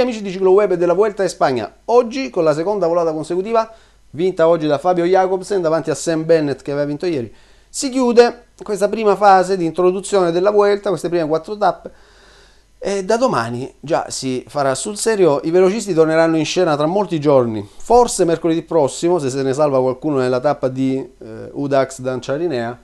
Amiche amici di Ciclo Web della Vuelta in Spagna, oggi con la seconda volata consecutiva, vinta oggi da Fabio Jacobsen davanti a Sam Bennett che aveva vinto ieri, si chiude questa prima fase di introduzione della Vuelta, queste prime quattro tappe. E da domani già si farà sul serio, i velocisti torneranno in scena tra molti giorni, forse mercoledì prossimo se se ne salva qualcuno nella tappa di eh, Udax Danciarinea,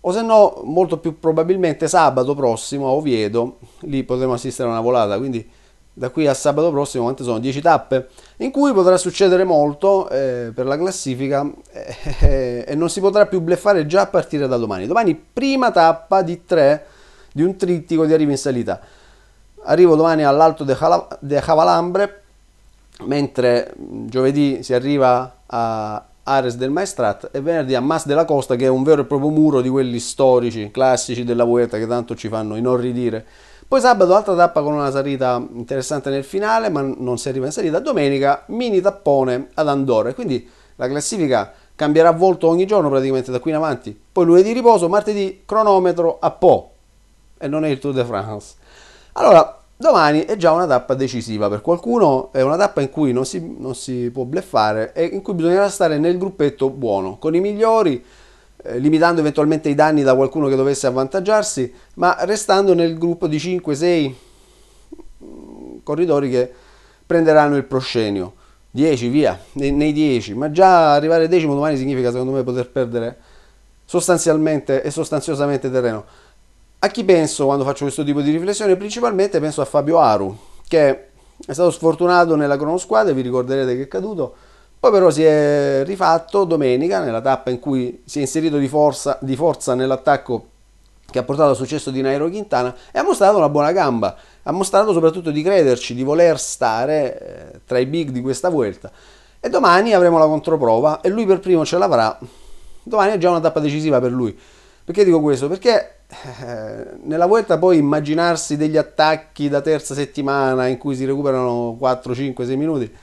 o se no molto più probabilmente sabato prossimo a Oviedo, lì potremo assistere a una volata, quindi da qui a sabato prossimo, quante sono? 10 tappe, in cui potrà succedere molto eh, per la classifica eh, eh, e non si potrà più bleffare già a partire da domani. Domani prima tappa di 3 di un trittico di arrivi in salita. Arrivo domani all'Alto de, Cavalambre, mentre giovedì si arriva a Ares del Maestrat e venerdì a Mas della Costa che è un vero e proprio muro di quelli storici, classici della Vuelta che tanto ci fanno inorridire. Poi sabato altra tappa con una salita interessante nel finale, ma non si arriva in salita. Domenica mini tappone ad Andorra. Quindi la classifica cambierà volto ogni giorno praticamente da qui in avanti. Poi lunedì riposo, martedì cronometro a Po. E non è il Tour de France. Allora, domani è già una tappa decisiva per qualcuno, è una tappa in cui non si, non si può bleffare e in cui bisognerà stare nel gruppetto buono, con i migliori, eh, limitando eventualmente i danni da qualcuno che dovesse avvantaggiarsi, ma restando nel gruppo di 5-6 mm, corridori che prenderanno il proscenio. 10 via, nei 10, ma già arrivare decimo domani significa secondo me poter perdere sostanzialmente e sostanziosamente terreno. A chi penso quando faccio questo tipo di riflessione? Principalmente penso a Fabio Aru, che è stato sfortunato nella cronosquadra, vi ricorderete che è caduto, poi però si è rifatto domenica nella tappa in cui si è inserito di forza, di forza nell'attacco che ha portato al successo di Nairo Quintana e ha mostrato una buona gamba, ha mostrato soprattutto di crederci, di voler stare eh, tra i big di questa vuelta. E domani avremo la controprova e lui per primo ce l'avrà. Domani è già una tappa decisiva per lui. Perché dico questo? Perché eh, nella vuelta poi immaginarsi degli attacchi da terza settimana in cui si recuperano 4, 5, 6 minuti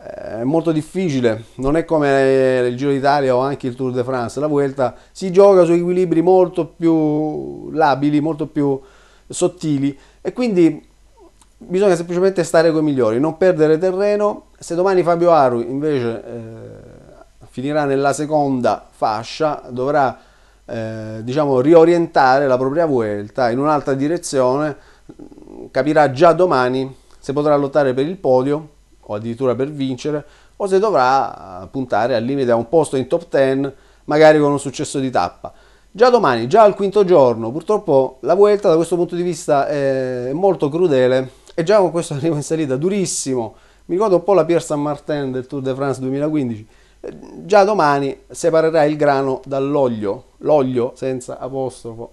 è molto difficile, non è come il Giro d'Italia o anche il Tour de France, la Vuelta si gioca su equilibri molto più labili, molto più sottili e quindi bisogna semplicemente stare con i migliori, non perdere terreno. Se domani Fabio Aru invece eh, finirà nella seconda fascia, dovrà eh, diciamo riorientare la propria vuelta in un'altra direzione, capirà già domani se potrà lottare per il podio o addirittura per vincere, o se dovrà eh, puntare al limite a un posto in top 10, magari con un successo di tappa. Già domani, già al quinto giorno, purtroppo la Vuelta da questo punto di vista è molto crudele e già con questo arrivo in salita durissimo, mi ricordo un po' la Pierre Saint Martin del Tour de France 2015, eh, già domani separerà il grano dall'olio, l'olio senza apostrofo.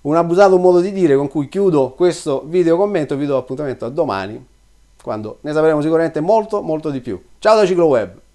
Un abusato modo di dire con cui chiudo questo video commento vi do appuntamento a domani quando ne sapremo sicuramente molto molto di più. Ciao da Cicloweb!